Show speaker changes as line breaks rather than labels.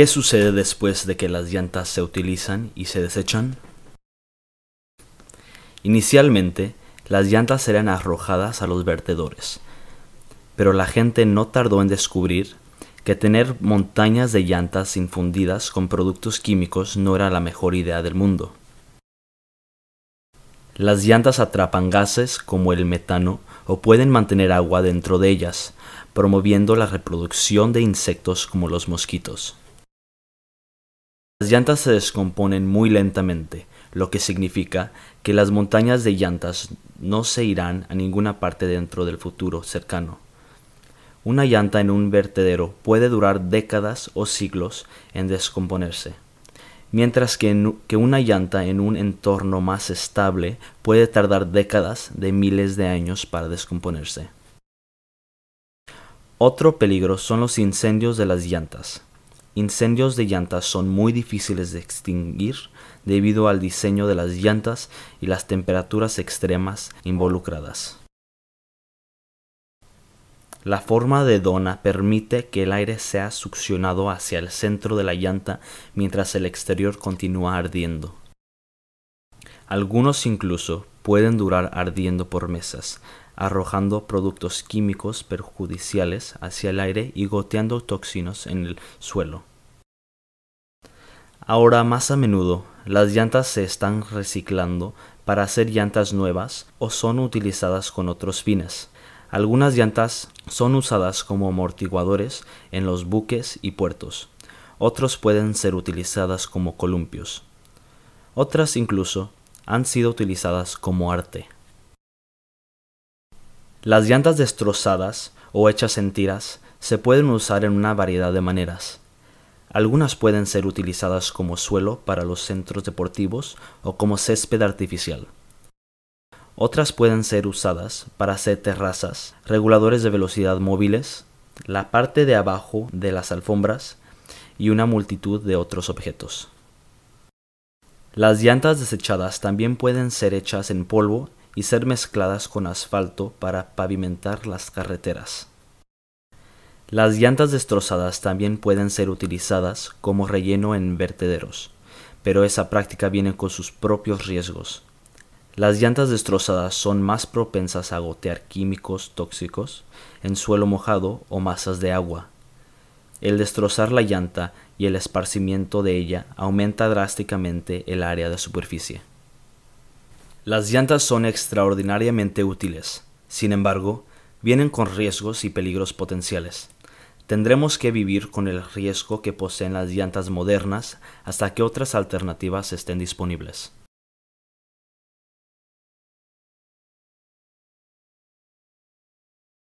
¿Qué sucede después de que las llantas se utilizan y se desechan? Inicialmente, las llantas eran arrojadas a los vertedores, pero la gente no tardó en descubrir que tener montañas de llantas infundidas con productos químicos no era la mejor idea del mundo. Las llantas atrapan gases como el metano o pueden mantener agua dentro de ellas, promoviendo la reproducción de insectos como los mosquitos. Las llantas se descomponen muy lentamente, lo que significa que las montañas de llantas no se irán a ninguna parte dentro del futuro cercano. Una llanta en un vertedero puede durar décadas o siglos en descomponerse, mientras que, una llanta en un entorno más estable puede tardar décadas de miles de años para descomponerse. Otro peligro son los incendios de las llantas. Incendios de llantas son muy difíciles de extinguir debido al diseño de las llantas y las temperaturas extremas involucradas. La forma de dona permite que el aire sea succionado hacia el centro de la llanta mientras el exterior continúa ardiendo. Algunos incluso pueden durar ardiendo por mesas, arrojando productos químicos perjudiciales hacia el aire y goteando toxinos en el suelo. Ahora más a menudo, las llantas se están reciclando para hacer llantas nuevas o son utilizadas con otros fines. Algunas llantas son usadas como amortiguadores en los buques y puertos. Otros pueden ser utilizadas como columpios. Otras incluso han sido utilizadas como arte. Las llantas destrozadas o hechas en tiras se pueden usar en una variedad de maneras. Algunas pueden ser utilizadas como suelo para los centros deportivos o como césped artificial. Otras pueden ser usadas para hacer terrazas, reguladores de velocidad móviles, la parte de abajo de las alfombras y una multitud de otros objetos. Las llantas desechadas también pueden ser hechas en polvo y ser mezcladas con asfalto para pavimentar las carreteras. Las llantas destrozadas también pueden ser utilizadas como relleno en vertederos, pero esa práctica viene con sus propios riesgos. Las llantas destrozadas son más propensas a gotear químicos tóxicos en suelo mojado o masas de agua, el destrozar la llanta y el esparcimiento de ella aumenta drásticamente el área de superficie. Las llantas son extraordinariamente útiles, sin embargo, vienen con riesgos y peligros potenciales. Tendremos que vivir con el riesgo que poseen las llantas modernas hasta que otras alternativas estén disponibles.